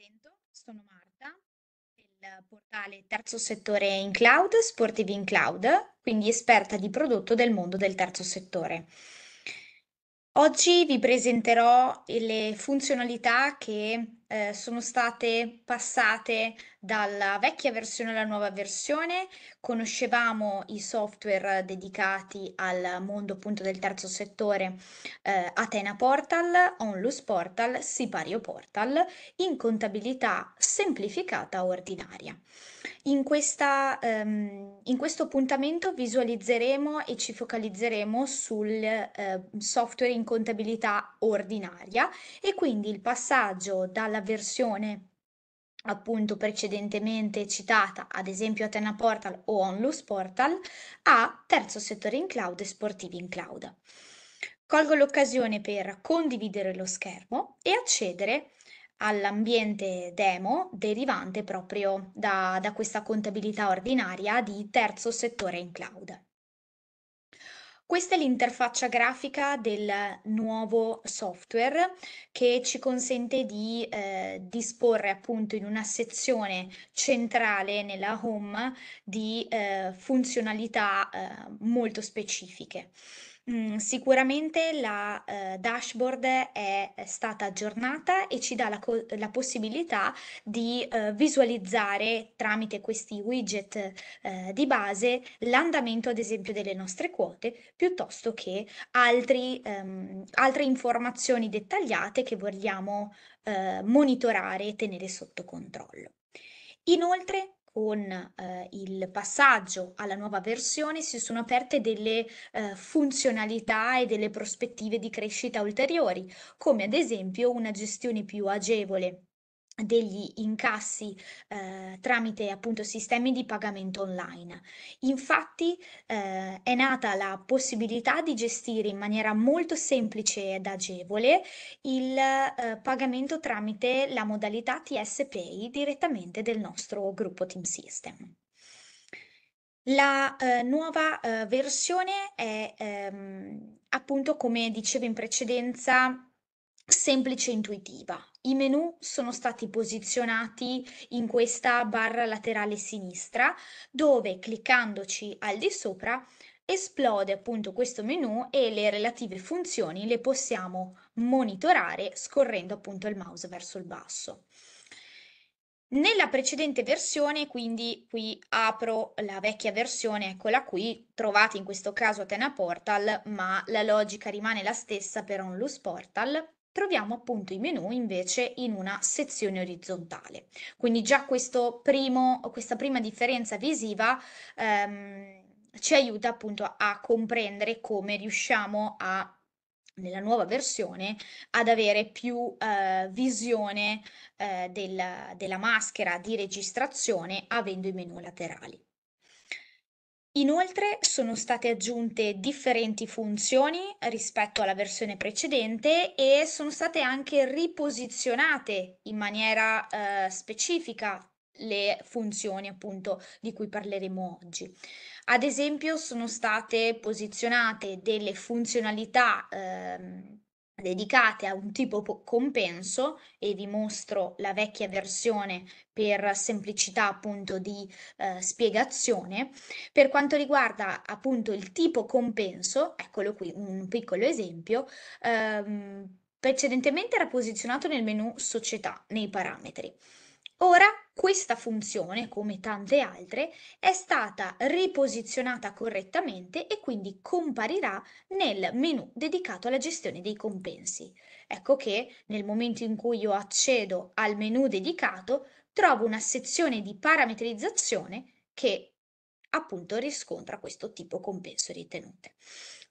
presento, sono Marta del portale Terzo Settore in Cloud, Sportivi in Cloud, quindi esperta di prodotto del mondo del terzo settore. Oggi vi presenterò le funzionalità che eh, sono state passate dalla vecchia versione alla nuova versione, conoscevamo i software dedicati al mondo appunto del terzo settore, eh, Atena Portal, Onlus Portal, Sipario Portal, in contabilità semplificata ordinaria. In, questa, ehm, in questo appuntamento visualizzeremo e ci focalizzeremo sul eh, software in contabilità ordinaria e quindi il passaggio dalla la versione appunto precedentemente citata, ad esempio Atena Portal o Onlus Portal, a terzo settore in cloud e sportivi in cloud. Colgo l'occasione per condividere lo schermo e accedere all'ambiente demo derivante proprio da, da questa contabilità ordinaria di terzo settore in cloud. Questa è l'interfaccia grafica del nuovo software che ci consente di eh, disporre appunto in una sezione centrale nella home di eh, funzionalità eh, molto specifiche. Mhmm, sicuramente la eh, dashboard è stata aggiornata e ci dà la, la possibilità di eh, visualizzare tramite questi widget eh, di base l'andamento ad esempio delle nostre quote piuttosto che altri, ehm, altre informazioni dettagliate che vogliamo eh, monitorare e tenere sotto controllo. Inoltre con eh, il passaggio alla nuova versione si sono aperte delle eh, funzionalità e delle prospettive di crescita ulteriori, come ad esempio una gestione più agevole degli incassi eh, tramite appunto sistemi di pagamento online. Infatti eh, è nata la possibilità di gestire in maniera molto semplice ed agevole il eh, pagamento tramite la modalità TS Pay direttamente del nostro gruppo Team System. La eh, nuova eh, versione è ehm, appunto, come dicevo in precedenza, semplice e intuitiva. I menu sono stati posizionati in questa barra laterale sinistra dove cliccandoci al di sopra esplode appunto questo menu e le relative funzioni le possiamo monitorare scorrendo appunto il mouse verso il basso. Nella precedente versione, quindi qui apro la vecchia versione, eccola qui, trovate in questo caso Atena Portal, ma la logica rimane la stessa per Onlus Portal troviamo appunto i menu invece in una sezione orizzontale. Quindi già primo, questa prima differenza visiva ehm, ci aiuta appunto a comprendere come riusciamo a nella nuova versione ad avere più eh, visione eh, del, della maschera di registrazione avendo i menu laterali. Inoltre sono state aggiunte differenti funzioni rispetto alla versione precedente e sono state anche riposizionate in maniera eh, specifica le funzioni appunto di cui parleremo oggi. Ad esempio sono state posizionate delle funzionalità eh, dedicate a un tipo compenso e vi mostro la vecchia versione per semplicità appunto di eh, spiegazione. Per quanto riguarda appunto il tipo compenso, eccolo qui un piccolo esempio, ehm, precedentemente era posizionato nel menu società nei parametri. Ora questa funzione, come tante altre, è stata riposizionata correttamente e quindi comparirà nel menu dedicato alla gestione dei compensi. Ecco che nel momento in cui io accedo al menu dedicato, trovo una sezione di parametrizzazione che appunto riscontra questo tipo compenso ritenute.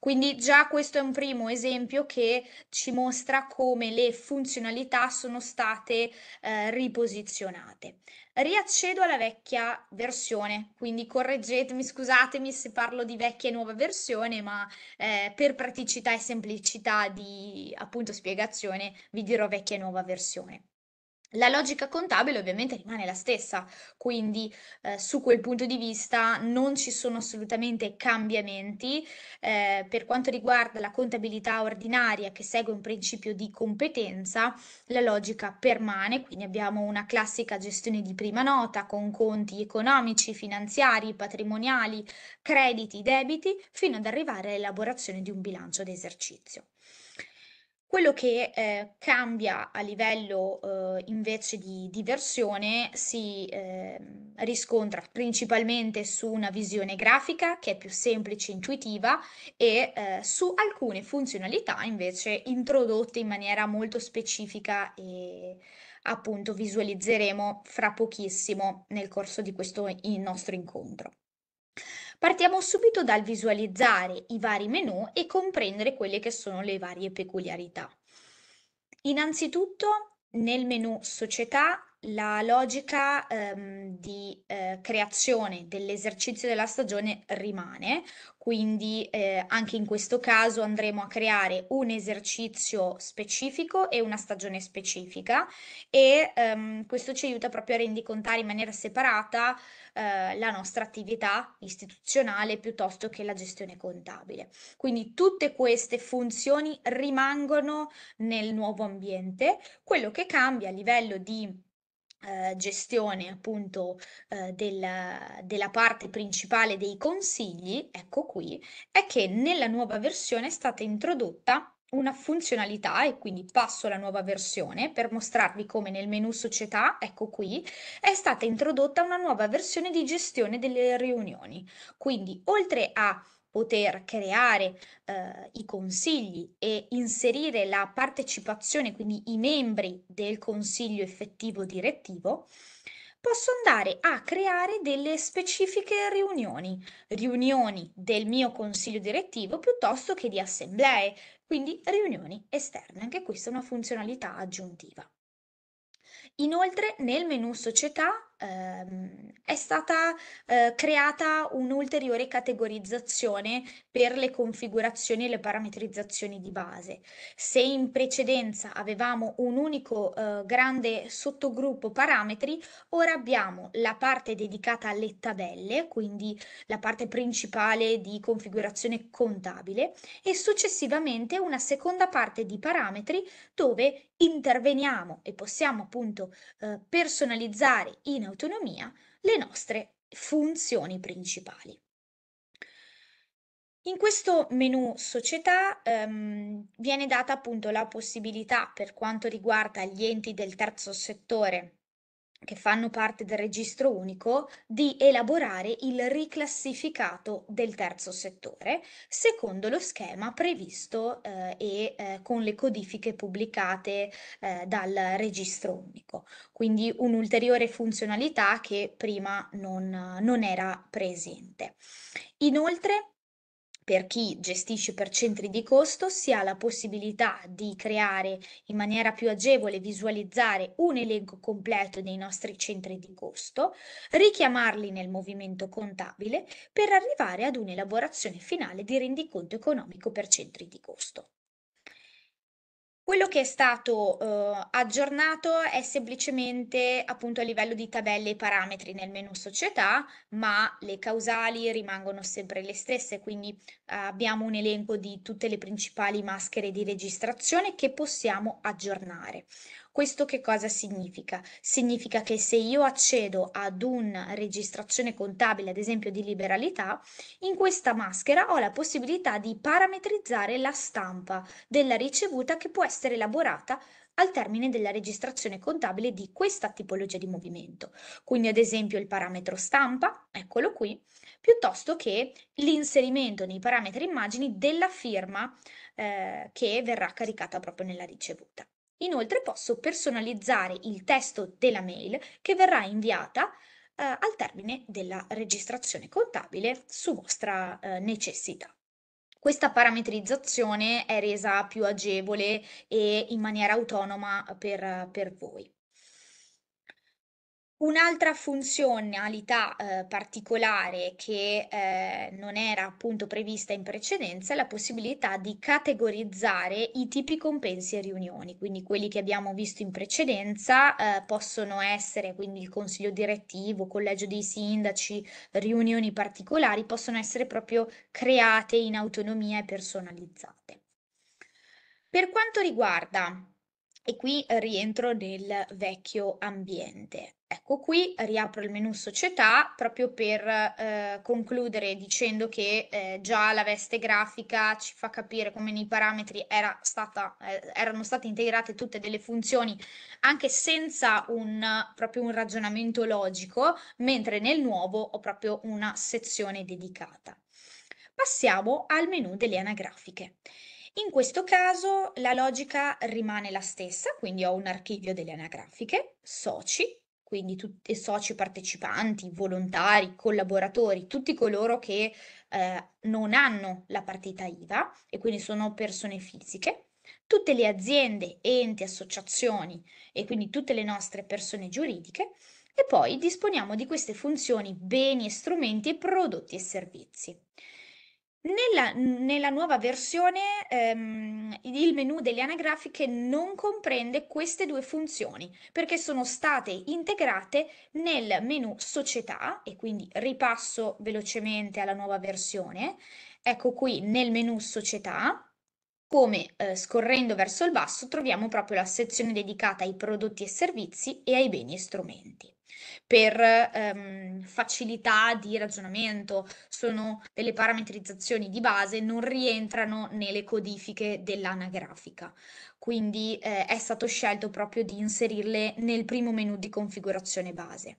Quindi già questo è un primo esempio che ci mostra come le funzionalità sono state eh, riposizionate. Riaccedo alla vecchia versione, quindi correggetemi, scusatemi se parlo di vecchia e nuova versione, ma eh, per praticità e semplicità di appunto spiegazione vi dirò vecchia e nuova versione. La logica contabile ovviamente rimane la stessa, quindi eh, su quel punto di vista non ci sono assolutamente cambiamenti. Eh, per quanto riguarda la contabilità ordinaria che segue un principio di competenza, la logica permane, quindi abbiamo una classica gestione di prima nota con conti economici, finanziari, patrimoniali, crediti, debiti, fino ad arrivare all'elaborazione di un bilancio d'esercizio. Quello che eh, cambia a livello eh, invece di, di, versione si eh, riscontra principalmente su una visione grafica che è più semplice e intuitiva e eh, su alcune funzionalità invece introdotte in maniera molto specifica e appunto visualizzeremo fra pochissimo nel corso di questo nostro incontro. Partiamo subito dal visualizzare i vari menu e comprendere quelle che sono le varie peculiarità. Innanzitutto nel menu società la logica ehm, di eh, creazione dell'esercizio della stagione rimane, quindi eh, anche in questo caso andremo a creare un esercizio specifico e una stagione specifica e ehm, questo ci aiuta proprio a rendicontare in maniera separata eh, la nostra attività istituzionale piuttosto che la gestione contabile. Quindi tutte queste funzioni rimangono nel nuovo ambiente, quello che cambia a livello di eh, gestione appunto eh, della, della parte principale dei consigli, ecco qui, è che nella nuova versione è stata introdotta una funzionalità e quindi passo alla nuova versione per mostrarvi come nel menu società, ecco qui, è stata introdotta una nuova versione di gestione delle riunioni. Quindi oltre a poter creare eh, i consigli e inserire la partecipazione, quindi i membri del consiglio effettivo direttivo, posso andare a creare delle specifiche riunioni, riunioni del mio consiglio direttivo piuttosto che di assemblee, quindi riunioni esterne, anche questa è una funzionalità aggiuntiva. Inoltre nel menu società ehm, è stata eh, creata un'ulteriore categorizzazione per le configurazioni e le parametrizzazioni di base. Se in precedenza avevamo un unico eh, grande sottogruppo parametri, ora abbiamo la parte dedicata alle tabelle, quindi la parte principale di configurazione contabile e successivamente una seconda parte di parametri dove interveniamo e possiamo appunto eh, personalizzare in autonomia le nostre funzioni principali. In questo menu società ehm, viene data appunto la possibilità per quanto riguarda gli enti del terzo settore che fanno parte del registro unico, di elaborare il riclassificato del terzo settore secondo lo schema previsto eh, e eh, con le codifiche pubblicate eh, dal registro unico. Quindi un'ulteriore funzionalità che prima non, non era presente. Inoltre per chi gestisce per centri di costo si ha la possibilità di creare in maniera più agevole, visualizzare un elenco completo dei nostri centri di costo, richiamarli nel movimento contabile per arrivare ad un'elaborazione finale di rendiconto economico per centri di costo. Quello che è stato eh, aggiornato è semplicemente appunto a livello di tabelle e parametri nel menu società, ma le causali rimangono sempre le stesse, quindi eh, abbiamo un elenco di tutte le principali maschere di registrazione che possiamo aggiornare. Questo che cosa significa? Significa che se io accedo ad una registrazione contabile, ad esempio di liberalità, in questa maschera ho la possibilità di parametrizzare la stampa della ricevuta che può essere elaborata al termine della registrazione contabile di questa tipologia di movimento. Quindi ad esempio il parametro stampa, eccolo qui, piuttosto che l'inserimento nei parametri immagini della firma eh, che verrà caricata proprio nella ricevuta. Inoltre posso personalizzare il testo della mail che verrà inviata eh, al termine della registrazione contabile su vostra eh, necessità. Questa parametrizzazione è resa più agevole e in maniera autonoma per, per voi. Un'altra funzionalità eh, particolare che eh, non era appunto prevista in precedenza è la possibilità di categorizzare i tipi compensi e riunioni, quindi quelli che abbiamo visto in precedenza eh, possono essere quindi il consiglio direttivo, collegio dei sindaci, riunioni particolari, possono essere proprio create in autonomia e personalizzate. Per quanto riguarda e qui rientro nel vecchio ambiente. Ecco qui, riapro il menu società proprio per eh, concludere dicendo che eh, già la veste grafica ci fa capire come nei parametri era stata, eh, erano state integrate tutte delle funzioni anche senza un, proprio un ragionamento logico, mentre nel nuovo ho proprio una sezione dedicata. Passiamo al menu delle anagrafiche. In questo caso la logica rimane la stessa, quindi ho un archivio delle anagrafiche, soci, quindi tutti soci partecipanti, volontari, collaboratori, tutti coloro che eh, non hanno la partita IVA e quindi sono persone fisiche, tutte le aziende, enti, associazioni e quindi tutte le nostre persone giuridiche e poi disponiamo di queste funzioni, beni e strumenti, prodotti e servizi. Nella, nella nuova versione, ehm, il menu delle anagrafiche non comprende queste due funzioni perché sono state integrate nel menu società e quindi ripasso velocemente alla nuova versione. Ecco qui nel menu società, come eh, scorrendo verso il basso troviamo proprio la sezione dedicata ai prodotti e servizi e ai beni e strumenti per ehm, facilità di ragionamento, sono delle parametrizzazioni di base, non rientrano nelle codifiche dell'anagrafica. Quindi eh, è stato scelto proprio di inserirle nel primo menu di configurazione base.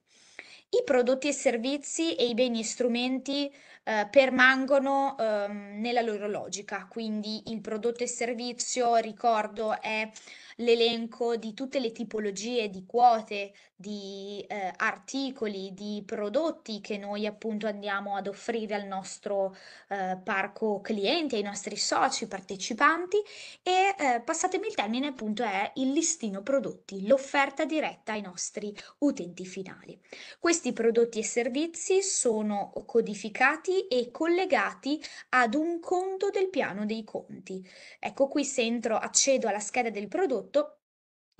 I prodotti e servizi e i beni e strumenti eh, permangono ehm, nella loro logica, quindi il prodotto e servizio, ricordo, è l'elenco di tutte le tipologie di quote, di eh, articoli, di prodotti che noi appunto andiamo ad offrire al nostro eh, parco clienti, ai nostri soci partecipanti e eh, passatemi il termine appunto è il listino prodotti, l'offerta diretta ai nostri utenti finali. Questi prodotti e servizi sono codificati e collegati ad un conto del piano dei conti. Ecco qui se entro accedo alla scheda del prodotto prodotto,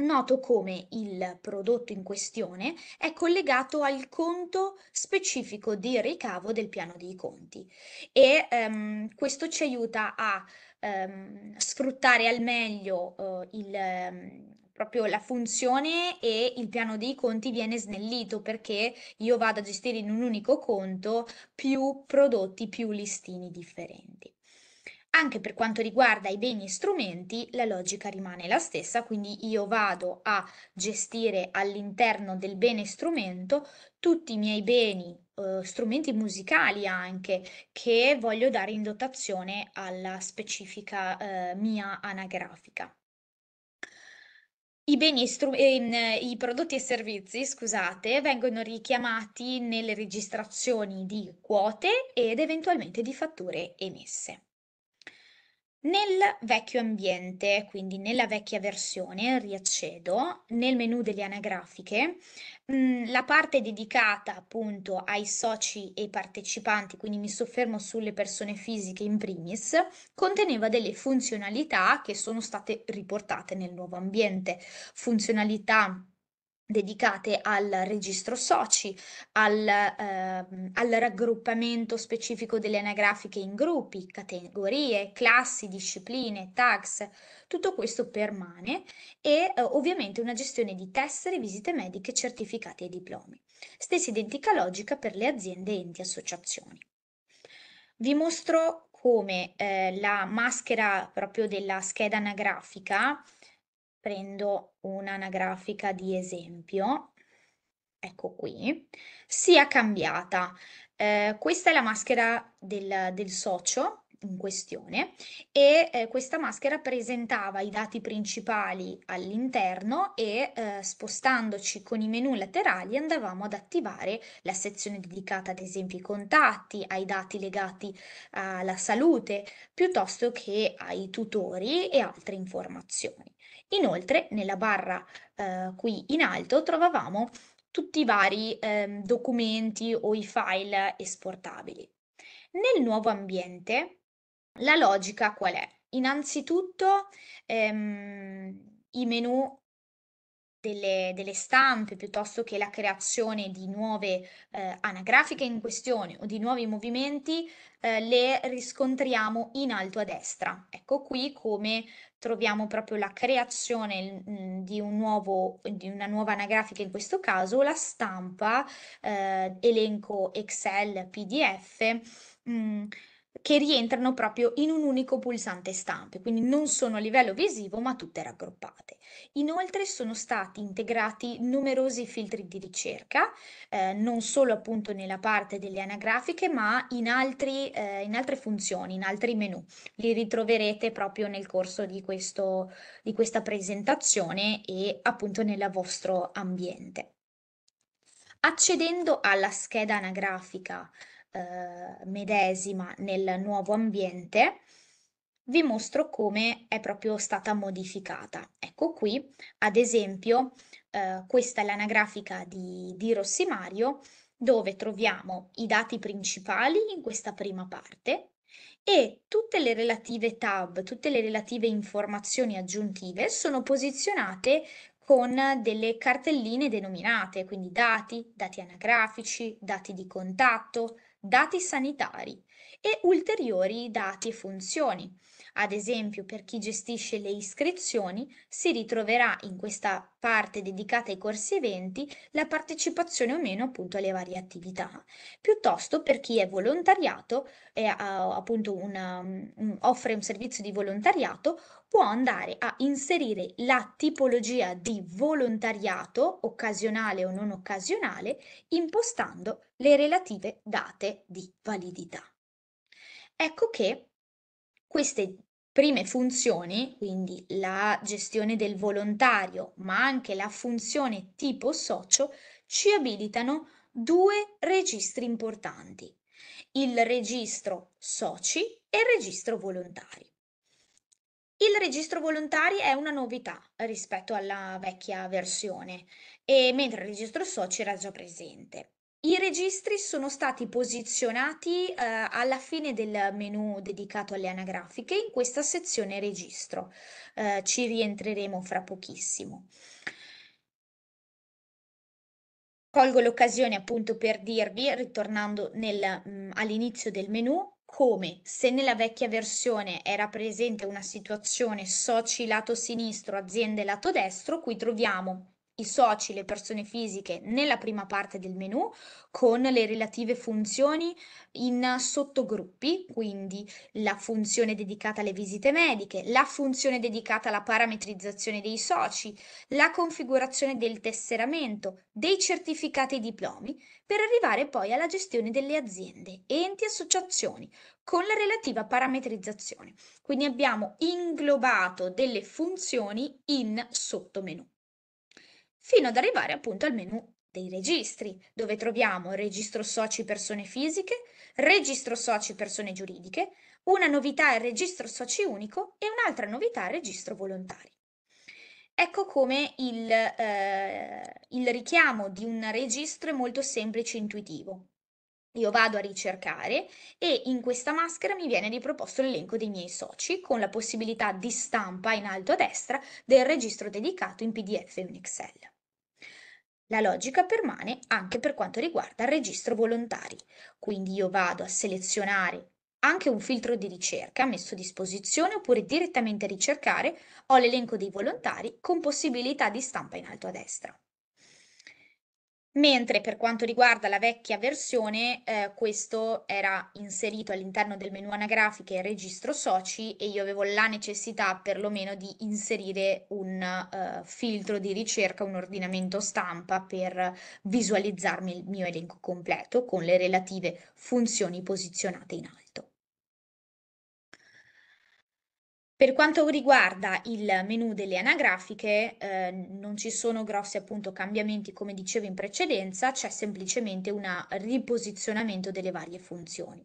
noto come il prodotto in questione è collegato al conto specifico di ricavo del piano dei conti e ehm, questo ci aiuta a ehm, sfruttare al meglio eh, il, ehm, proprio la funzione e il piano dei conti viene snellito perché io vado a gestire in un unico conto più prodotti, più listini differenti. Anche per quanto riguarda i beni e strumenti, la logica rimane la stessa, quindi io vado a gestire all'interno del bene e strumento tutti i miei beni, eh, strumenti musicali anche, che voglio dare in dotazione alla specifica eh, mia anagrafica. I, beni, ehm, I prodotti e servizi, scusate, vengono richiamati nelle registrazioni di quote ed eventualmente di fatture emesse. Nel vecchio ambiente, quindi nella vecchia versione, riaccedo, nel menu delle anagrafiche, mm, la parte dedicata appunto ai soci e ai partecipanti, quindi mi soffermo sulle persone fisiche in primis, conteneva delle funzionalità che sono state riportate nel nuovo ambiente, funzionalità dedicate al registro soci, al, ehm, al, raggruppamento specifico delle anagrafiche in gruppi, categorie, classi, discipline, tax, tutto questo permane e eh, ovviamente una gestione di tessere, visite mediche, certificati e diplomi. Stessa identica logica per le aziende, enti e associazioni. Vi mostro come eh, la maschera proprio della scheda anagrafica prendo un'anagrafica di esempio, ecco qui, sia cambiata. Eh, questa è la maschera del, del socio in questione e eh, questa maschera presentava i dati principali all'interno e eh, spostandoci con i menu laterali andavamo ad attivare la sezione dedicata ad esempio ai contatti, ai dati legati alla salute, piuttosto che ai tutori e altre informazioni. Inoltre nella barra eh, qui in alto trovavamo tutti i vari eh, documenti o i file esportabili. Nel nuovo ambiente la logica qual è? Innanzitutto ehm, i menu delle, delle, stampe piuttosto che la creazione di nuove eh, anagrafiche in questione o di nuovi movimenti eh, le riscontriamo in alto a destra. Ecco qui come troviamo proprio la creazione mh, mm, di, un nuovo, di, una nuova anagrafica in questo caso, la stampa, eh, elenco Excel, PDF. Mh, mm, che rientrano proprio in un unico pulsante stampe, quindi non sono a livello visivo ma tutte raggruppate. Inoltre sono stati integrati numerosi filtri di ricerca, eh, non solo appunto nella parte delle anagrafiche ma in, altri, eh, in, altre funzioni, in altri menu. Li ritroverete proprio nel corso di, questo, di questa presentazione e appunto nel vostro ambiente. Accedendo alla scheda anagrafica eh, medesima nel nuovo ambiente, vi mostro come è proprio stata modificata. Ecco qui, ad esempio, eh, questa è l'anagrafica di, di Rossimario, dove troviamo i dati principali in questa prima parte e tutte le relative tab, tutte le relative informazioni aggiuntive sono posizionate con delle cartelline denominate, quindi dati, dati anagrafici, dati di contatto, dati sanitari e ulteriori dati e funzioni. Ad esempio, per chi gestisce le iscrizioni si ritroverà in questa parte dedicata ai corsi eventi la partecipazione o meno appunto alle varie attività. Piuttosto per chi è volontariato e appunto una, offre un servizio di volontariato può andare a inserire la tipologia di volontariato, occasionale o non occasionale, impostando le relative date di validità. Ecco che queste prime funzioni, quindi la gestione del volontario, ma anche la funzione tipo socio, ci abilitano due registri importanti, il registro soci e il registro volontario. Il registro volontari è una novità rispetto alla vecchia versione, e mentre il registro soci era già presente. I registri sono stati posizionati eh, alla fine del menu dedicato alle anagrafiche in questa sezione registro. Eh, ci rientreremo fra pochissimo. Colgo l'occasione appunto per dirvi, ritornando mm, all'inizio del menu, come se nella vecchia versione era presente una situazione soci lato sinistro, aziende lato destro, qui troviamo i soci, le persone fisiche nella prima parte del menu con le relative funzioni in sottogruppi, quindi la funzione dedicata alle visite mediche, la funzione dedicata alla parametrizzazione dei soci, la configurazione del tesseramento, dei certificati e diplomi, per arrivare poi alla gestione delle aziende, enti e associazioni con la relativa parametrizzazione. Quindi abbiamo inglobato delle funzioni in sottomenu fino ad arrivare appunto al menu dei registri, dove troviamo registro soci persone fisiche, registro soci persone giuridiche, una novità è il registro soci unico e un'altra novità è il registro volontari. Ecco come il, eh, il richiamo di un registro è molto semplice e intuitivo. Io vado a ricercare e in questa maschera mi viene riproposto l'elenco dei miei soci con la possibilità di stampa in alto a destra del registro dedicato in PDF e in Excel. La logica permane anche per quanto riguarda il registro volontari, quindi io vado a selezionare anche un filtro di ricerca messo a disposizione oppure direttamente a ricercare, ho l'elenco dei volontari con possibilità di stampa in alto a destra. Mentre per quanto riguarda la vecchia versione, eh, questo era inserito all'interno del menu anagrafiche registro soci e io avevo la necessità perlomeno di inserire un eh, filtro di ricerca, un ordinamento stampa per visualizzarmi il mio elenco completo con le relative funzioni posizionate in alto. Per quanto riguarda il menu delle anagrafiche, eh, non ci sono grossi appunto cambiamenti come dicevo in precedenza, c'è semplicemente un riposizionamento delle varie funzioni.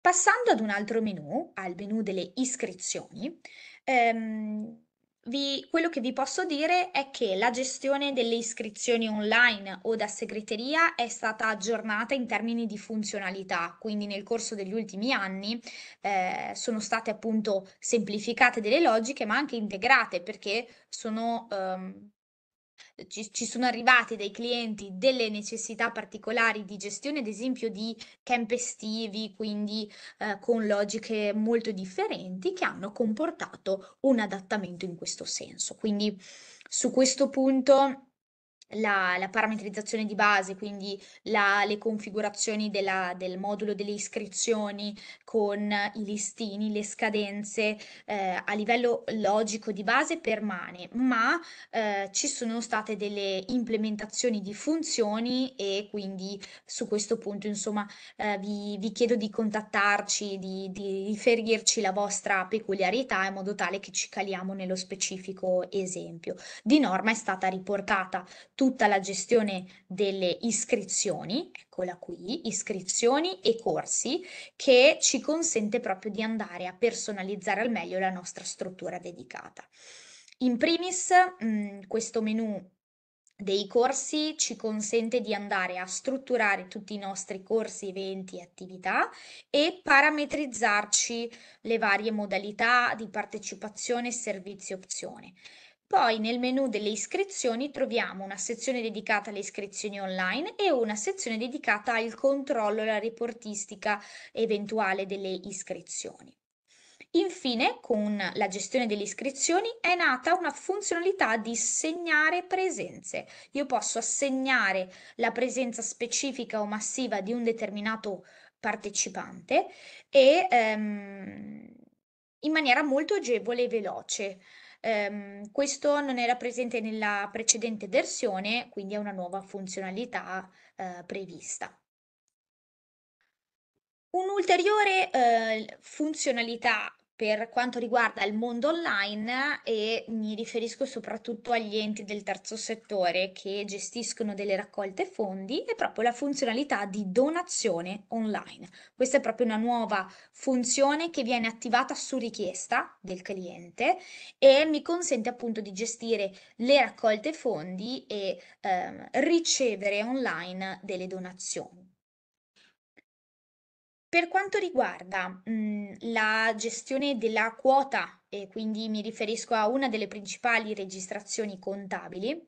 Passando ad un altro menu, al menu delle iscrizioni, ehm, vi, quello che vi posso dire è che la gestione delle iscrizioni online o da segreteria è stata aggiornata in termini di funzionalità, quindi nel corso degli ultimi anni eh, sono state appunto semplificate delle logiche ma anche integrate perché sono ehm, ci, ci sono arrivati dai clienti delle necessità particolari di gestione, ad esempio di camp estivi, quindi eh, con logiche molto differenti che hanno comportato un adattamento in questo senso. Quindi su questo punto la, la parametrizzazione di base, quindi la, le configurazioni della, del modulo delle iscrizioni con i listini, le scadenze eh, a livello logico di base permane, ma eh, ci sono state delle implementazioni di funzioni e quindi su questo punto insomma eh, vi, vi, chiedo di contattarci, di, di riferirci la vostra peculiarità in modo tale che ci caliamo nello specifico esempio. Di norma è stata riportata tutta la gestione delle iscrizioni, eccola qui, iscrizioni e corsi, che ci consente proprio di andare a personalizzare al meglio la nostra struttura dedicata. In primis, mh, mm, questo menu dei corsi ci consente di andare a strutturare tutti i nostri corsi, eventi e attività e parametrizzarci le varie modalità di partecipazione, servizi e opzioni. Poi nel menu delle iscrizioni troviamo una sezione dedicata alle iscrizioni online e una sezione dedicata al controllo e alla reportistica eventuale delle iscrizioni. Infine, con la gestione delle iscrizioni è nata una funzionalità di segnare presenze. Io posso assegnare la presenza specifica o massiva di un determinato partecipante e, ehm, in maniera molto agevole e veloce. Ehm, questo non era presente nella precedente versione, quindi è una nuova funzionalità eh, prevista. Un'ulteriore eh, funzionalità per quanto riguarda il mondo online eh, e mi riferisco soprattutto agli enti del terzo settore che gestiscono delle raccolte fondi e proprio la funzionalità di donazione online. Questa è proprio una nuova funzione che viene attivata su richiesta del cliente e mi consente appunto di gestire le raccolte fondi e ehm, ricevere online delle donazioni. Per quanto riguarda, mhmm, la gestione della quota, e quindi mi riferisco a una delle principali registrazioni contabili,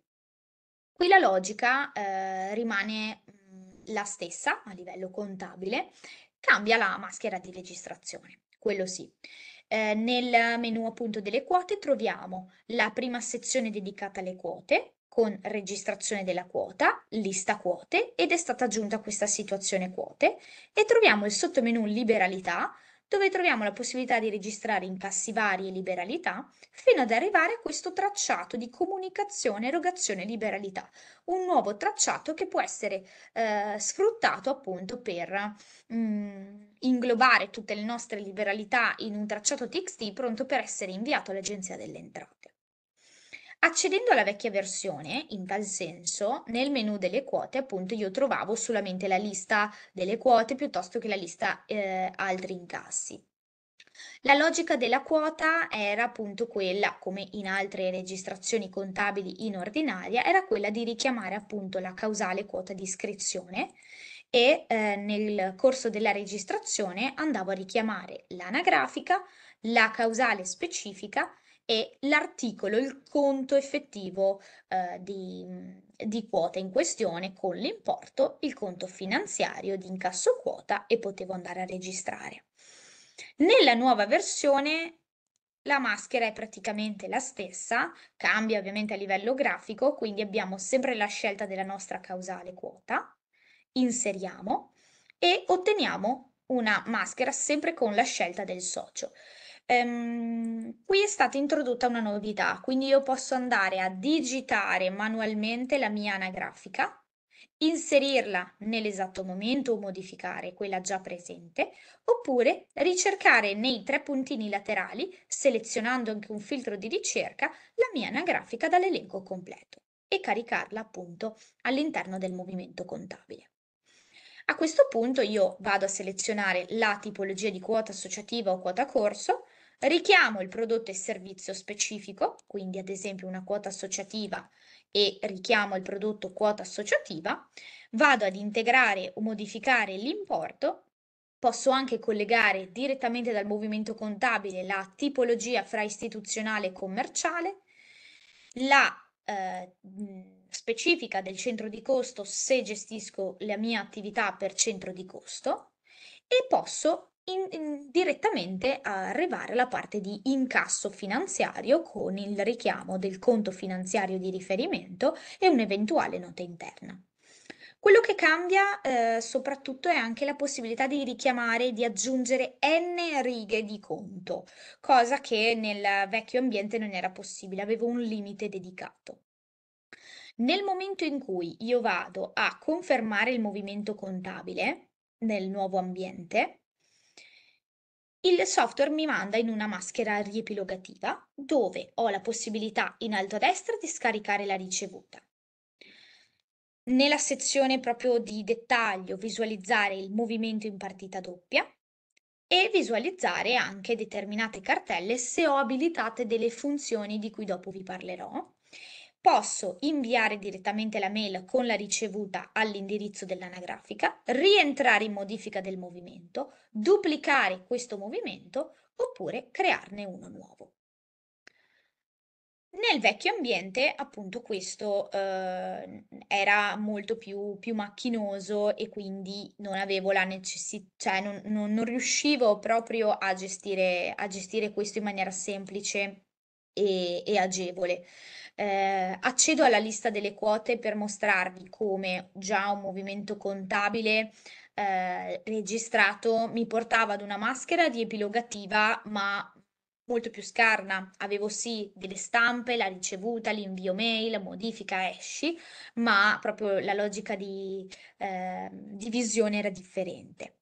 qui la logica eh, rimane mhmm, la stessa a livello contabile, cambia la maschera di registrazione, quello sì. Eh, nel menu appunto delle quote troviamo la prima sezione dedicata alle quote, con registrazione della quota, lista quote ed è stata aggiunta questa situazione quote e troviamo il sottomenu liberalità dove troviamo la possibilità di registrare incassi vari e liberalità, fino ad arrivare a questo tracciato di comunicazione, erogazione e liberalità, un nuovo tracciato che può essere eh, sfruttato appunto per mh, mm, inglobare tutte le nostre liberalità in un tracciato TXT pronto per essere inviato all'Agenzia delle Entrate. Accedendo alla vecchia versione, in tal senso, nel menu delle quote appunto io trovavo solamente la lista delle quote piuttosto che la lista eh, altri incassi. La logica della quota era appunto quella, come in altre registrazioni contabili in ordinaria, era quella di richiamare appunto la causale quota di iscrizione e eh, nel corso della registrazione andavo a richiamare l'anagrafica, la causale specifica e l'articolo, il conto effettivo eh, di, di quota in questione con l'importo, il conto finanziario di incasso quota e potevo andare a registrare. Nella nuova versione la maschera è praticamente la stessa, cambia ovviamente a livello grafico, quindi abbiamo sempre la scelta della nostra causale quota, inseriamo e otteniamo una maschera sempre con la scelta del socio. Ehm, qui è stata introdotta una novità, quindi io posso andare a digitare manualmente la mia anagrafica, inserirla nell'esatto momento o modificare quella già presente, oppure ricercare nei tre puntini laterali, selezionando anche un filtro di ricerca, la mia anagrafica dall'elenco completo e caricarla appunto all'interno del movimento contabile. A questo punto io vado a selezionare la tipologia di quota associativa o quota corso Richiamo il prodotto e servizio specifico, quindi ad esempio una quota associativa e richiamo il prodotto quota associativa, vado ad integrare o modificare l'importo, posso anche collegare direttamente dal movimento contabile la tipologia fra istituzionale e commerciale, la eh, specifica del centro di costo se gestisco la mia attività per centro di costo e posso in, in, direttamente arrivare alla parte di incasso finanziario con il richiamo del conto finanziario di riferimento e un'eventuale nota interna. Quello che cambia eh, soprattutto è anche la possibilità di richiamare, e di aggiungere n righe di conto, cosa che nel vecchio ambiente non era possibile, avevo un limite dedicato. Nel momento in cui io vado a confermare il movimento contabile nel nuovo ambiente, il software mi manda in una maschera riepilogativa dove ho la possibilità in alto a destra di scaricare la ricevuta. Nella sezione proprio di dettaglio visualizzare il movimento in partita doppia e visualizzare anche determinate cartelle se ho abilitate delle funzioni di cui dopo vi parlerò posso inviare direttamente la mail con la ricevuta all'indirizzo dell'anagrafica, rientrare in modifica del movimento, duplicare questo movimento oppure crearne uno nuovo. Nel vecchio ambiente, appunto, questo eh, era molto più, più, macchinoso e quindi non avevo la necessità, cioè non, non, non riuscivo proprio a gestire, a gestire, questo in maniera semplice e, e agevole eh, accedo alla lista delle quote per mostrarvi come già un movimento contabile eh, registrato mi portava ad una maschera di epilogativa ma molto più scarna. Avevo sì delle stampe, la ricevuta, l'invio mail, modifica, esci, ma proprio la logica di eh, divisione era differente.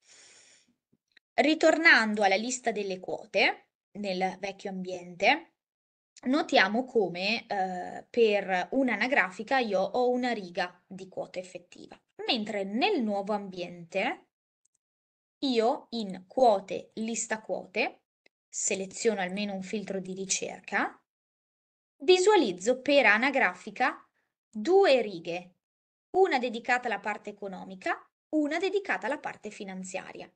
Ritornando alla lista delle quote nel vecchio ambiente, notiamo come eh, per un'anagrafica io ho una riga di quota effettiva, mentre nel nuovo ambiente io in quote, lista quote, seleziono almeno un filtro di ricerca, visualizzo per anagrafica due righe, una dedicata alla parte economica, una dedicata alla parte finanziaria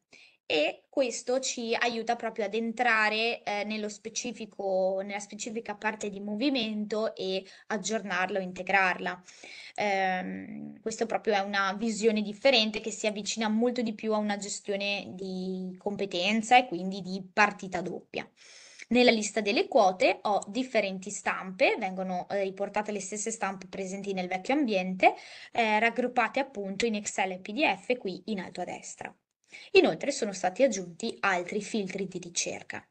e questo ci aiuta proprio ad entrare eh, nello specifico, nella specifica parte di movimento e aggiornarla o integrarla. Ehm, questo proprio è una visione differente che si avvicina molto di più a una gestione di competenza e quindi di partita doppia. Nella lista delle quote ho differenti stampe, vengono eh, riportate le stesse stampe presenti nel vecchio ambiente, eh, raggruppate appunto in Excel e PDF qui in alto a destra. Inoltre sono stati aggiunti altri filtri di ricerca.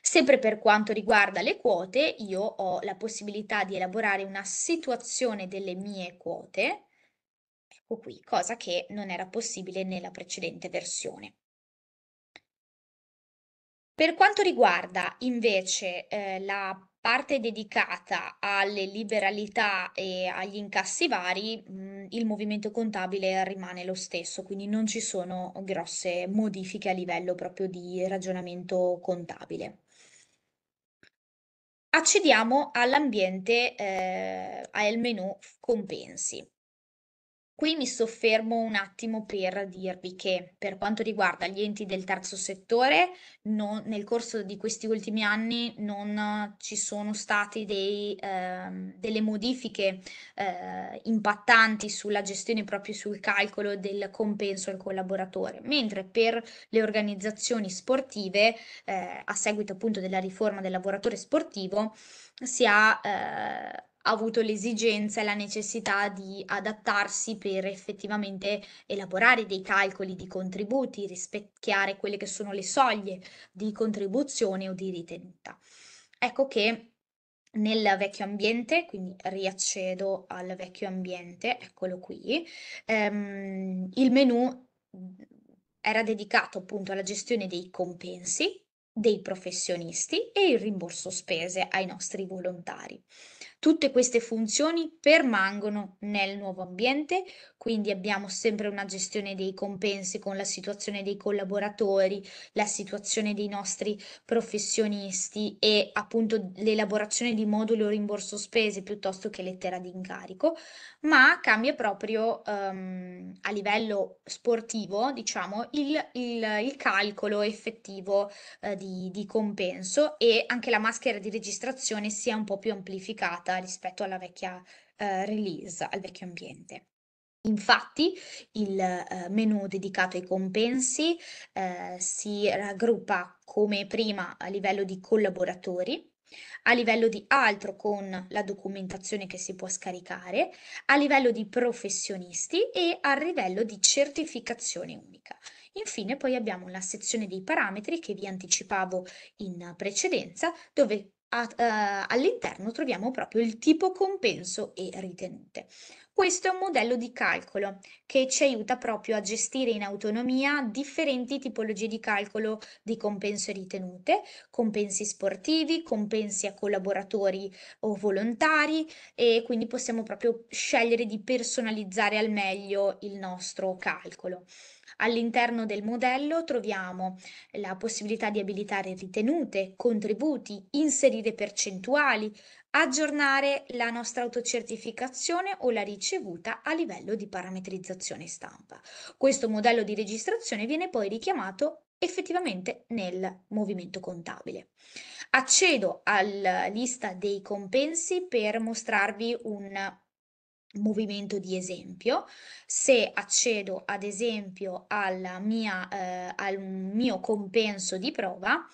Sempre per quanto riguarda le quote, io ho la possibilità di elaborare una situazione delle mie quote, ecco qui, cosa che non era possibile nella precedente versione. Per quanto riguarda invece eh, la parte dedicata alle liberalità e agli incassi vari, il movimento contabile rimane lo stesso, quindi non ci sono grosse modifiche a livello proprio di ragionamento contabile. Accediamo all'ambiente, eh, al menu compensi. Qui mi soffermo un attimo per dirvi che per quanto riguarda gli enti del terzo settore, non, nel corso di questi ultimi anni non ci sono state eh, delle modifiche eh, impattanti sulla gestione proprio sul calcolo del compenso al collaboratore, mentre per le organizzazioni sportive, eh, a seguito appunto della riforma del lavoratore sportivo, si ha eh, avuto l'esigenza e la necessità di adattarsi per effettivamente elaborare dei calcoli di contributi, rispecchiare quelle che sono le soglie di contribuzione o di ritenuta. Ecco che nel vecchio ambiente, quindi riaccedo al vecchio ambiente, eccolo qui, ehm, il menu era dedicato appunto alla gestione dei compensi dei professionisti e il rimborso spese ai nostri volontari. Tutte queste funzioni permangono nel nuovo ambiente, quindi abbiamo sempre una gestione dei compensi con la situazione dei collaboratori, la situazione dei nostri professionisti e appunto l'elaborazione di moduli o rimborso spese piuttosto che lettera di incarico, ma cambia proprio um, a livello sportivo, diciamo, il, il, il calcolo effettivo eh, di, di compenso e anche la maschera di registrazione sia un po' più amplificata evoluta rispetto alla vecchia eh, release, al vecchio ambiente. Infatti il eh, menu dedicato ai compensi eh, si raggruppa come prima a livello di collaboratori, a livello di altro con la documentazione che si può scaricare, a livello di professionisti e a livello di certificazione unica. Infine poi abbiamo la sezione dei parametri che vi anticipavo in precedenza dove eh, all'interno troviamo proprio il tipo compenso e ritenute. Questo è un modello di calcolo che ci aiuta proprio a gestire in autonomia differenti tipologie di calcolo di compenso e ritenute, compensi sportivi, compensi a collaboratori o volontari e quindi possiamo proprio scegliere di personalizzare al meglio il nostro calcolo. All'interno del modello troviamo la possibilità di abilitare ritenute, contributi, inserire percentuali, aggiornare la nostra autocertificazione o la ricevuta a livello di parametrizzazione stampa. Questo modello di registrazione viene poi richiamato effettivamente nel movimento contabile. Accedo alla lista dei compensi per mostrarvi un movimento di esempio. Se accedo ad esempio alla mia, eh, al mio compenso di prova,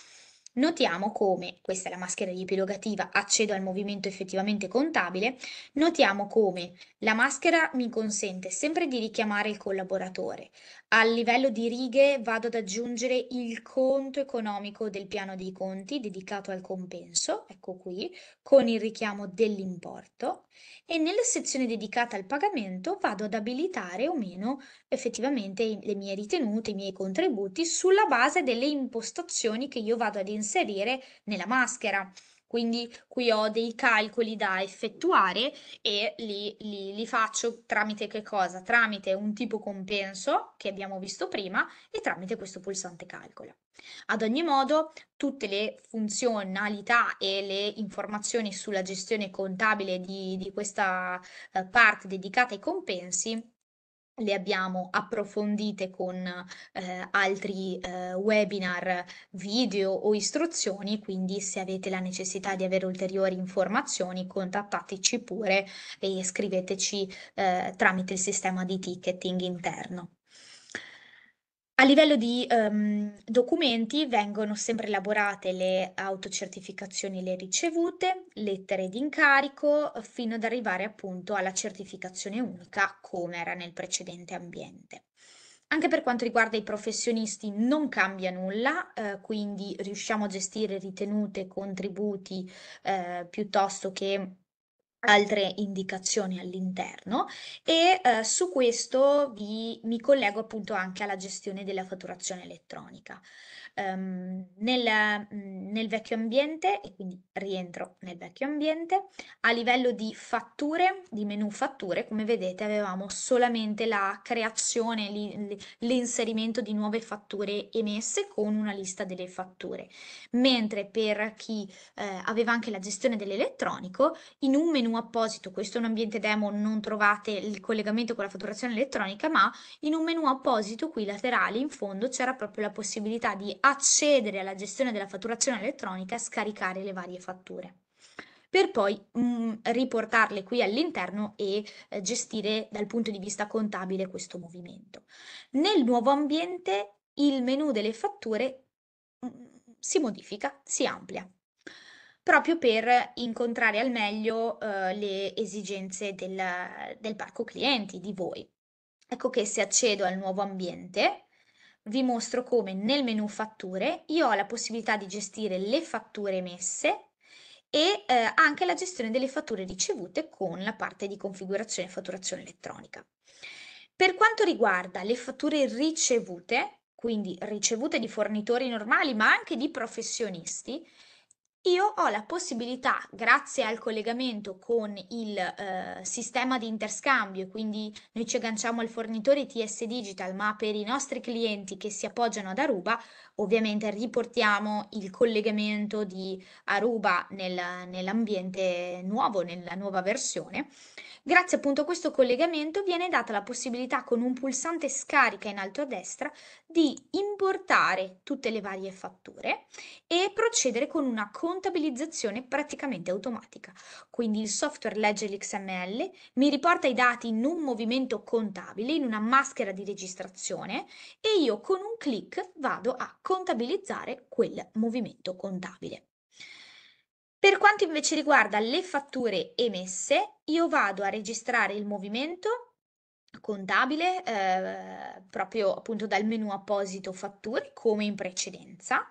notiamo come, questa è la maschera riepilogativa, accedo al movimento effettivamente contabile, notiamo come la maschera mi consente sempre di richiamare il collaboratore. A livello di righe vado ad aggiungere il conto economico del piano dei conti dedicato al compenso, ecco qui, con il richiamo dell'importo e nella sezione dedicata al pagamento vado ad abilitare o meno effettivamente le mie ritenute, i miei contributi sulla base delle impostazioni che io vado ad inserire nella maschera. Quindi qui ho dei calcoli da effettuare e li, li, li faccio tramite che cosa? Tramite un tipo compenso che abbiamo visto prima e tramite questo pulsante calcolo. Ad ogni modo, tutte le funzionalità e le informazioni sulla gestione contabile di, di questa eh, parte dedicata ai compensi le abbiamo approfondite con eh, altri eh, webinar, video o istruzioni, quindi se avete la necessità di avere ulteriori informazioni contattateci pure e scriveteci eh, tramite il sistema di ticketing interno. A livello di, ehm, documenti vengono sempre elaborate le autocertificazioni, le ricevute, lettere di incarico, fino ad arrivare appunto alla certificazione unica come era nel precedente ambiente. Anche per quanto riguarda i professionisti non cambia nulla, eh, quindi riusciamo a gestire ritenute, contributi eh, piuttosto che altre indicazioni all'interno e eh, su questo vi, mi collego appunto anche alla gestione della fatturazione elettronica ehm, nel, nel vecchio ambiente e quindi rientro nel vecchio ambiente. A livello di fatture, di menu fatture, come vedete avevamo solamente la creazione, l'inserimento di nuove fatture emesse con una lista delle fatture, mentre per chi eh, aveva anche la gestione dell'elettronico, in un menu apposito, questo è un ambiente demo, non trovate il collegamento con la fatturazione elettronica, ma in un menu apposito qui laterale in fondo c'era proprio la possibilità di accedere alla gestione della fatturazione elettronica e scaricare le varie fatture per poi mh, mm, riportarle qui all'interno e eh, gestire dal punto di vista contabile questo movimento. Nel nuovo ambiente il menu delle fatture mh, mm, si modifica, si amplia, proprio per incontrare al meglio eh, le esigenze del, del parco clienti, di voi. Ecco che se accedo al nuovo ambiente, vi mostro come nel menu fatture io ho la possibilità di gestire le fatture emesse e eh, anche la gestione delle fatture ricevute con la parte di configurazione e fatturazione elettronica. Per quanto riguarda le fatture ricevute, quindi ricevute di fornitori normali ma anche di professionisti, io ho la possibilità, grazie al collegamento con il eh, sistema di interscambio, quindi noi ci agganciamo al fornitore TS Digital, ma per i nostri clienti che si appoggiano ad Aruba, ovviamente riportiamo il collegamento di Aruba nel, nell'ambiente nuovo, nella nuova versione. Grazie appunto a questo collegamento viene data la possibilità con un pulsante scarica in alto a destra di importare tutte le varie fatture e procedere con una contabilizzazione praticamente automatica. Quindi il software legge l'XML, mi riporta i dati in un movimento contabile, in una maschera di registrazione e io con un clic vado a contabilizzare quel movimento contabile. Per quanto invece riguarda le fatture emesse, io vado a registrare il movimento contabile eh, proprio appunto dal menu apposito fatture come in precedenza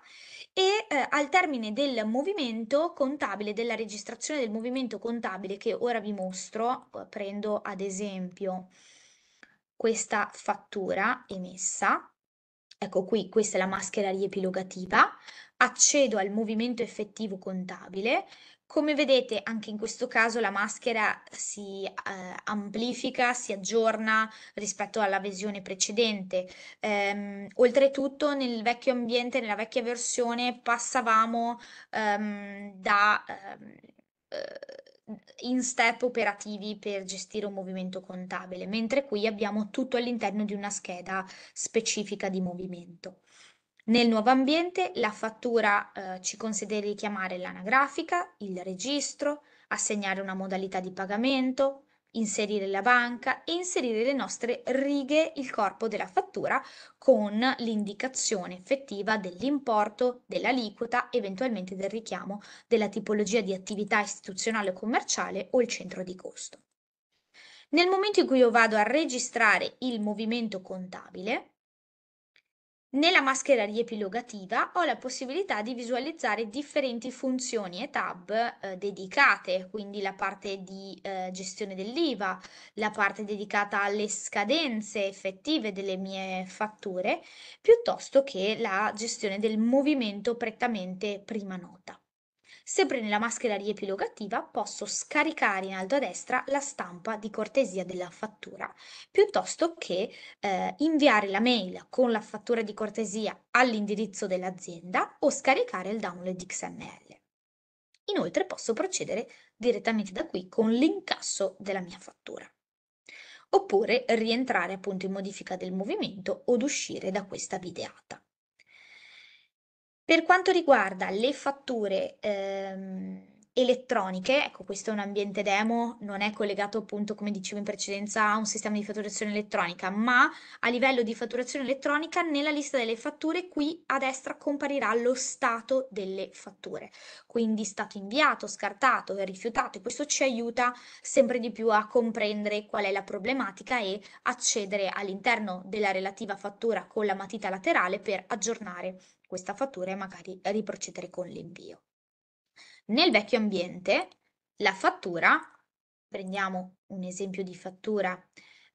e eh, al termine del movimento contabile, della registrazione del movimento contabile che ora vi mostro, eh, prendo ad esempio questa fattura emessa Ecco qui, questa è la maschera riepilogativa. Accedo al movimento effettivo contabile. Come vedete, anche in questo caso la maschera si eh, amplifica, si aggiorna rispetto alla visione precedente. Ehm, oltretutto, nel vecchio ambiente, nella vecchia versione, passavamo ehm, da... Ehm, eh, in step operativi per gestire un movimento contabile, mentre qui abbiamo tutto all'interno di una scheda specifica di movimento. Nel nuovo ambiente la fattura eh, ci consente di chiamare l'anagrafica, il registro, assegnare una modalità di pagamento, inserire la banca e inserire le nostre righe il corpo della fattura con l'indicazione effettiva dell'importo, dell'aliquota, eventualmente del richiamo, della tipologia di attività istituzionale o commerciale o il centro di costo. Nel momento in cui io vado a registrare il movimento contabile, nella maschera riepilogativa ho la possibilità di visualizzare differenti funzioni e tab eh, dedicate, quindi la parte di eh, gestione dell'IVA, la parte dedicata alle scadenze effettive delle mie fatture, piuttosto che la gestione del movimento prettamente prima nota. Sempre nella maschera riepilogativa posso scaricare in alto a destra la stampa di cortesia della fattura, piuttosto che eh, inviare la mail con la fattura di cortesia all'indirizzo dell'azienda o scaricare il download XML. Inoltre posso procedere direttamente da qui con l'incasso della mia fattura oppure rientrare appunto in modifica del movimento o uscire da questa videata. Per quanto riguarda le fatture ehm, elettroniche, ecco questo è un ambiente demo, non è collegato appunto come dicevo in precedenza a un sistema di fatturazione elettronica, ma a livello di fatturazione elettronica nella lista delle fatture qui a destra comparirà lo stato delle fatture, quindi stato inviato, scartato rifiutato e questo ci aiuta sempre di più a comprendere qual è la problematica e accedere all'interno della relativa fattura con la matita laterale per aggiornare questa fattura e magari riprocedere con l'invio. Nel vecchio ambiente la fattura, prendiamo un esempio di fattura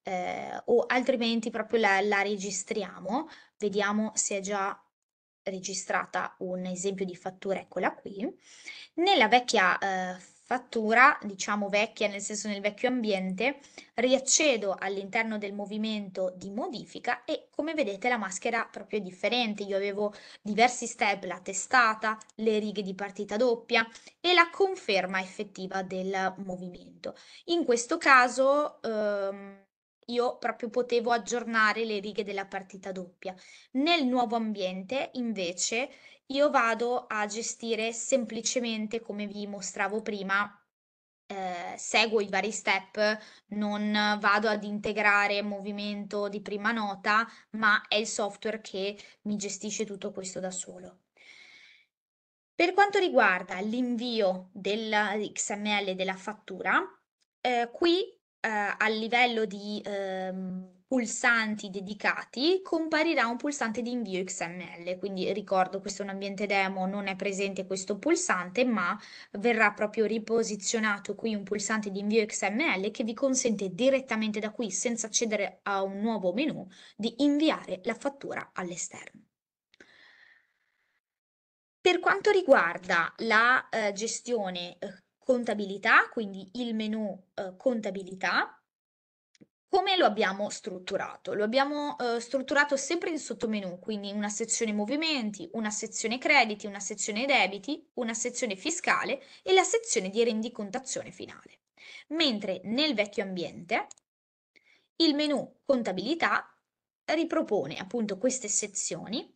eh, o altrimenti proprio la, la registriamo, vediamo se è già registrata un esempio di fattura, eccola qui. Nella vecchia eh, fattura, diciamo vecchia nel senso nel vecchio ambiente, riaccedo all'interno del movimento di modifica e come vedete la maschera proprio è differente. Io avevo diversi step, la testata, le righe di partita doppia e la conferma effettiva del movimento. In questo caso... Ehm, io proprio potevo aggiornare le righe della partita doppia. Nel nuovo ambiente invece io vado a gestire semplicemente, come vi mostravo prima, eh, seguo i vari step, non vado ad integrare movimento di prima nota, ma è il software che mi gestisce tutto questo da solo. Per quanto riguarda l'invio dell'XML della fattura, eh, qui eh, a livello di ehm, pulsanti dedicati comparirà un pulsante di invio XML, quindi ricordo questo è un ambiente demo, non è presente questo pulsante ma verrà proprio riposizionato qui un pulsante di invio XML che vi consente direttamente da qui senza accedere a un nuovo menu di inviare la fattura all'esterno. Per quanto riguarda la eh, gestione eh, contabilità, quindi il menu eh, contabilità, come lo abbiamo strutturato? Lo abbiamo eh, strutturato sempre in sottomenu, quindi una sezione movimenti, una sezione crediti, una sezione debiti, una sezione fiscale e la sezione di rendicontazione finale. Mentre nel vecchio ambiente il menu contabilità ripropone appunto queste sezioni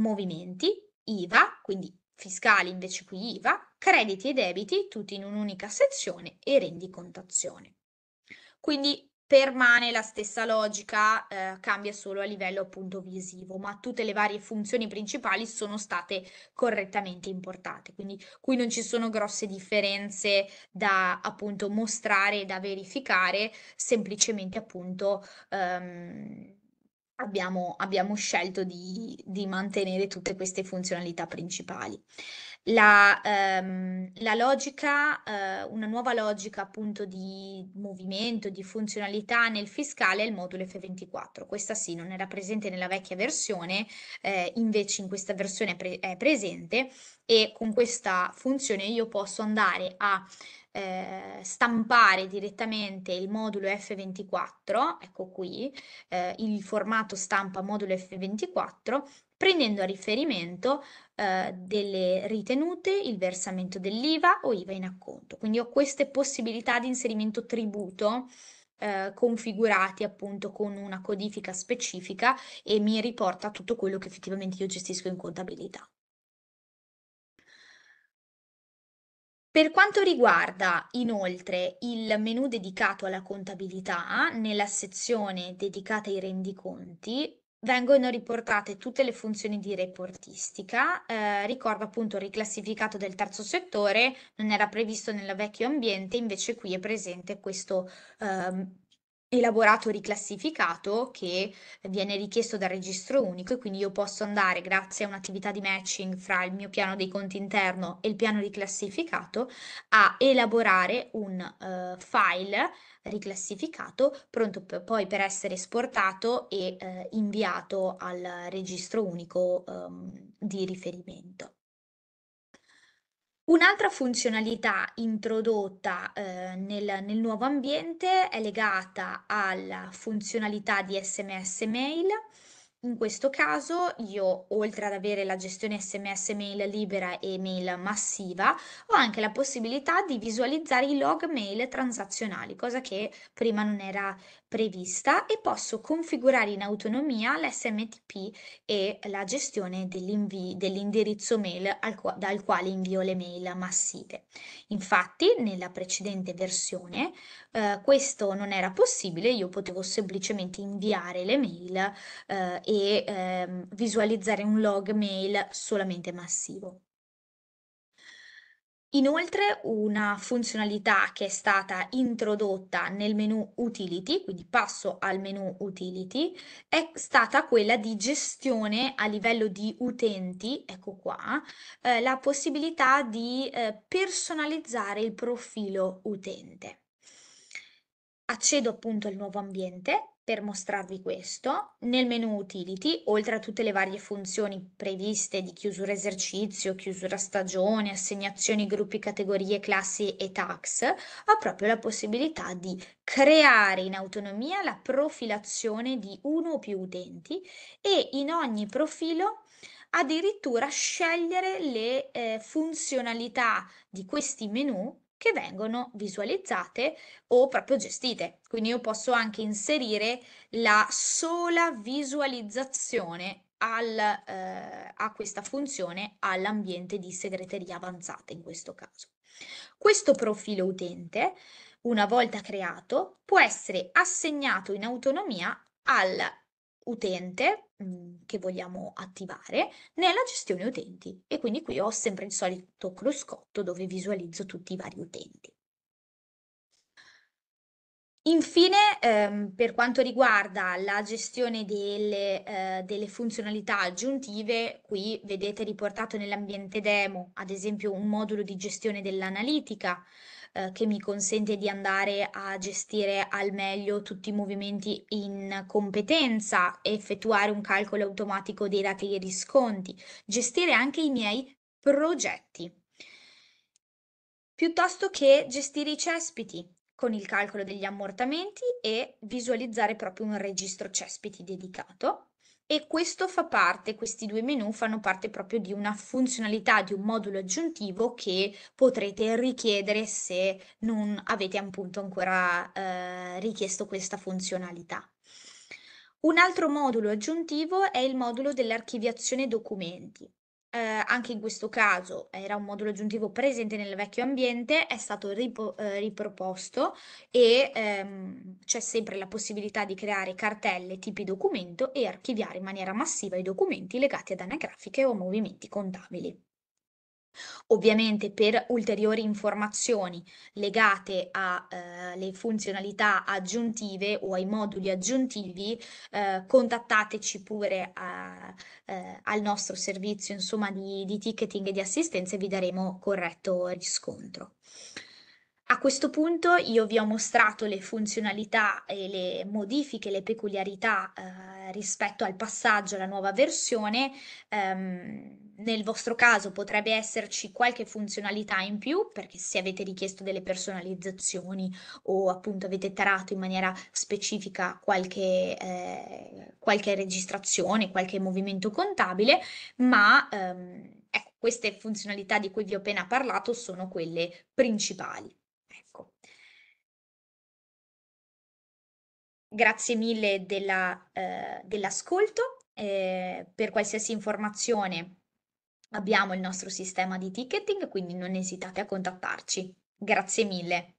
movimenti, IVA, quindi fiscali invece qui IVA, crediti e debiti tutti in un'unica sezione e rendicontazione. Quindi permane la stessa logica, eh, cambia solo a livello appunto visivo, ma tutte le varie funzioni principali sono state correttamente importate, quindi qui non ci sono grosse differenze da appunto mostrare e da verificare, semplicemente appunto ehm, abbiamo, abbiamo, scelto di, di mantenere tutte queste funzionalità principali la, ehm, la logica, eh, una nuova logica appunto di movimento, di funzionalità nel fiscale è il modulo F24. Questa sì, non era presente nella vecchia versione, eh, invece in questa versione pre- è presente e con questa funzione io posso andare a eh, stampare direttamente il modulo F24, ecco qui, eh, il formato stampa modulo F24, prendendo a riferimento eh, delle ritenute, il versamento dell'IVA o IVA in acconto. Quindi ho queste possibilità di inserimento tributo eh, configurati appunto con una codifica specifica e mi riporta tutto quello che effettivamente io gestisco in contabilità. Per quanto riguarda inoltre il menu dedicato alla contabilità, nella sezione dedicata ai rendiconti vengono riportate tutte le funzioni di reportistica. Eh, ricordo appunto il riclassificato del terzo settore, non era previsto nel vecchio ambiente, invece qui è presente questo eh, elaborato riclassificato che viene richiesto dal registro unico e quindi io posso andare grazie a un'attività di matching fra il mio piano dei conti interno e il piano riclassificato a elaborare un uh, file riclassificato pronto per, poi per essere esportato e uh, inviato al registro unico um, di riferimento. Un'altra funzionalità introdotta eh, nel, nel nuovo ambiente è legata alla funzionalità di SMS mail in questo caso io, oltre ad avere la gestione SMS mail libera e mail massiva, ho anche la possibilità di visualizzare i log mail transazionali, cosa che prima non era prevista, e posso configurare in autonomia l'SMTP e la gestione dell'indirizzo dell mail qu dal quale invio le mail massive. Infatti, nella precedente versione eh, questo non era possibile, io potevo semplicemente inviare le mail eh, e ehm, visualizzare un log mail solamente massivo. Inoltre una funzionalità che è stata introdotta nel menu Utility, quindi passo al menu Utility, è stata quella di gestione a livello di utenti, ecco qua, eh, la possibilità di eh, personalizzare il profilo utente. Accedo appunto al nuovo ambiente per mostrarvi questo, nel menu Utility, oltre a tutte le varie funzioni previste di chiusura esercizio, chiusura stagione, assegnazioni, gruppi, categorie, classi e tax, ho proprio la possibilità di creare in autonomia la profilazione di uno o più utenti e in ogni profilo addirittura scegliere le eh, funzionalità di questi menu che vengono visualizzate o proprio gestite. Quindi io posso anche inserire la sola visualizzazione al, eh, a questa funzione all'ambiente di segreteria avanzata in questo caso. Questo profilo utente, una volta creato, può essere assegnato in autonomia al utente mm, che vogliamo attivare nella gestione utenti e quindi qui ho sempre il solito cruscotto dove visualizzo tutti i vari utenti. Infine, ehm, per quanto riguarda la gestione delle, eh, delle funzionalità aggiuntive, qui vedete riportato nell'ambiente demo, ad esempio, un modulo di gestione dell'analitica, eh, che mi consente di andare a gestire al meglio tutti i movimenti in competenza, effettuare un calcolo automatico dei dati e risconti, gestire anche i miei progetti. Piuttosto che gestire i cespiti, con il calcolo degli ammortamenti e visualizzare proprio un registro cespiti dedicato e questo fa parte, questi due menu fanno parte proprio di una funzionalità, di un modulo aggiuntivo che potrete richiedere se non avete appunto ancora eh, richiesto questa funzionalità. Un altro modulo aggiuntivo è il modulo dell'archiviazione documenti eh, anche in questo caso era un modulo aggiuntivo presente nel vecchio ambiente, è stato ripo- eh, riproposto e ehm, c'è sempre la possibilità di creare cartelle tipi documento e archiviare in maniera massiva i documenti legati ad anagrafiche o movimenti contabili. Ovviamente per ulteriori informazioni legate alle eh, funzionalità aggiuntive o ai moduli aggiuntivi, eh, contattateci pure a, eh, al nostro servizio insomma, di, di ticketing e di assistenza e vi daremo corretto riscontro. A questo punto io vi ho mostrato le funzionalità e le modifiche, le peculiarità eh, rispetto al passaggio alla nuova versione. Um, nel vostro caso potrebbe esserci qualche funzionalità in più perché se avete richiesto delle personalizzazioni o appunto avete tarato in maniera specifica qualche, eh, qualche registrazione, qualche movimento contabile, ma um, ecco, queste funzionalità di cui vi ho appena parlato sono quelle principali. Grazie mille della, eh, dell'ascolto. Eh, per qualsiasi informazione abbiamo il nostro sistema di ticketing, quindi non esitate a contattarci. Grazie mille.